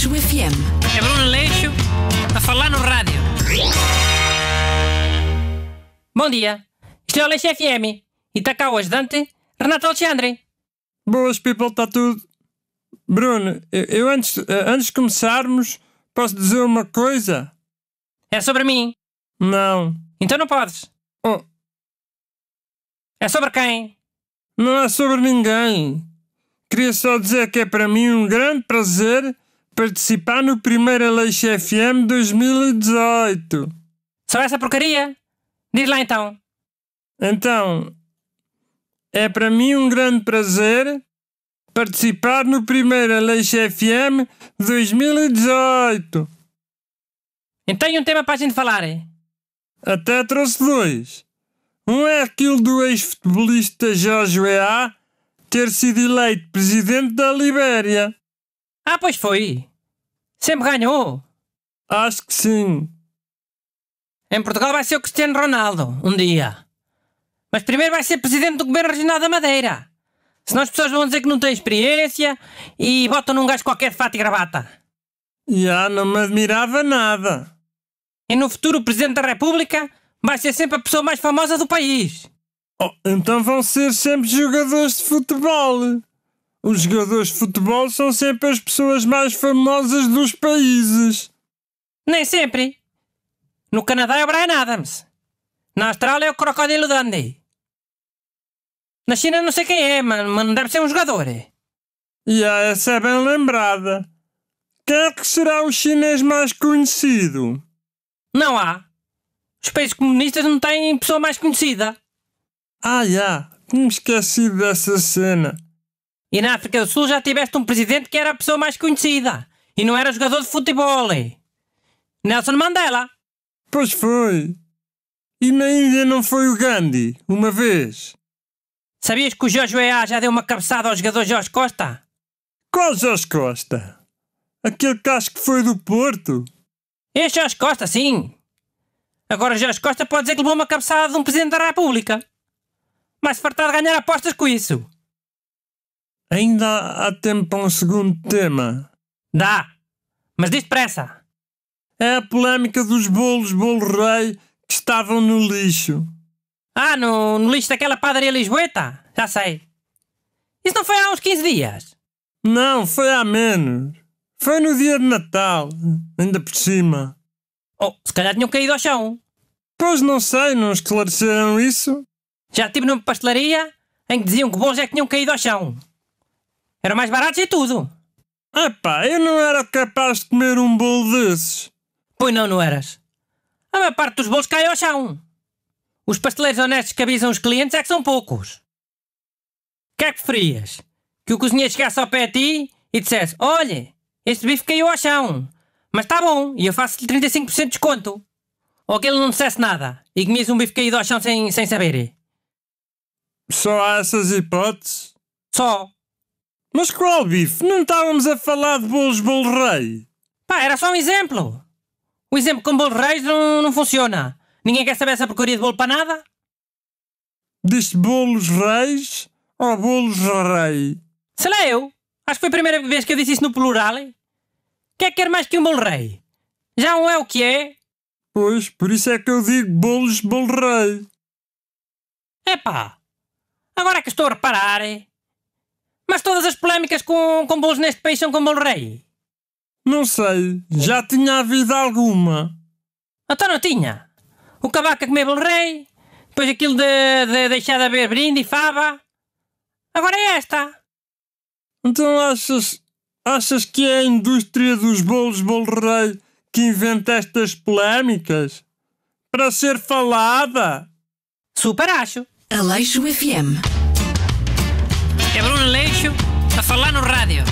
Leixo FM. É Bruno Leixo a falar no rádio. Bom dia, isto é o Leixo FM e está cá hoje Dante Renato Alexandre. Boas people, está tudo. Bruno, eu, eu antes, eh, antes de começarmos, posso dizer uma coisa? É sobre mim? Não. Então não podes. Oh. É sobre quem? Não é sobre ninguém. Queria só dizer que é para mim um grande prazer participar no primeiro Aleixo FM 2018. Só essa porcaria? Diz lá então. Então, é para mim um grande prazer participar no primeiro Aleixo FM 2018. Então, tem um tema para a gente falar? Até trouxe dois. Um é aquilo do ex-futebolista Jorge A ter sido eleito presidente da Libéria. Ah, pois foi. Sempre ganhou. Acho que sim. Em Portugal vai ser o Cristiano Ronaldo, um dia. Mas primeiro vai ser presidente do Governo Regional da Madeira. Senão as pessoas vão dizer que não tem experiência e botam num gajo qualquer de fato e gravata. Já ah, não me admirava nada. E no futuro o Presidente da República vai ser sempre a pessoa mais famosa do país. Oh, então vão ser sempre jogadores de futebol. Os jogadores de futebol são sempre as pessoas mais famosas dos países. Nem sempre. No Canadá é o Brian Adams. Na Austrália é o Crocodilo Dundee. Na China não sei quem é, mas, mas deve ser um jogador. É. E essa é bem lembrada. Quem é que será o chinês mais conhecido? Não há. Os países comunistas não têm pessoa mais conhecida. Ah, já. Yeah. Tinha esquecido dessa cena. E na África do Sul já tiveste um presidente que era a pessoa mais conhecida e não era jogador de futebol. Nelson Mandela. Pois foi. E na Índia não foi o Gandhi, uma vez. Sabias que o Jorge Weah já deu uma cabeçada ao jogador Jorge Costa? Qual Jorge Costa? Aquele acho que foi do Porto? Este Jorge Costa, sim. Agora Jorge Costa pode dizer que levou uma cabeçada de um Presidente da República. Mas fartar de ganhar apostas com isso. Ainda há tempo para um segundo tema. Dá! Mas diz depressa! É a polémica dos bolos bolo rei que estavam no lixo. Ah, no, no lixo daquela padaria Lisboeta? Já sei. Isso não foi há uns 15 dias? Não, foi há menos. Foi no dia de Natal, ainda por cima. Oh, se calhar tinham caído ao chão. Pois não sei, não esclareceram isso? Já estive numa pastelaria em que diziam que bolos é que tinham caído ao chão. Era mais barato e tudo. Epá, eu não era capaz de comer um bolo desses. Pois não, não eras. A maior parte dos bolos cai ao chão. Os pasteleiros honestos que avisam os clientes é que são poucos. O que é que preferias? Que o cozinheiro chegasse ao pé a ti e dissesse: Olha, este bife caiu ao chão, mas está bom e eu faço-lhe 35% de desconto. Ou que ele não dissesse nada e comias um bife caído ao chão sem, sem saber. Só há essas hipóteses? Só. Mas qual bife? Não estávamos a falar de bolos bolo rei? Pá, era só um exemplo. O exemplo com bolo reis não, não funciona. Ninguém quer saber essa porcaria de bolo para nada. Deste bolos reis ou bolos rei? Sei lá eu. Acho que foi a primeira vez que eu disse isso no plural. O que é que quer mais que um bolo rei? Já não é o que é. Pois, por isso é que eu digo bolos bolo rei. Epá, agora que estou a reparar... Mas todas as polémicas com, com bolos neste país são com bolo rei. Não sei, já tinha havido alguma. Até então não tinha. O cabaco a comer bolo rei, depois aquilo de, de deixar de haver brinde e fava. Agora é esta. Então achas, achas que é a indústria dos bolos bolo rei que inventa estas polémicas? Para ser falada? Super acho. Aleixo FM. É Bruno Leixo a tá falar no rádio.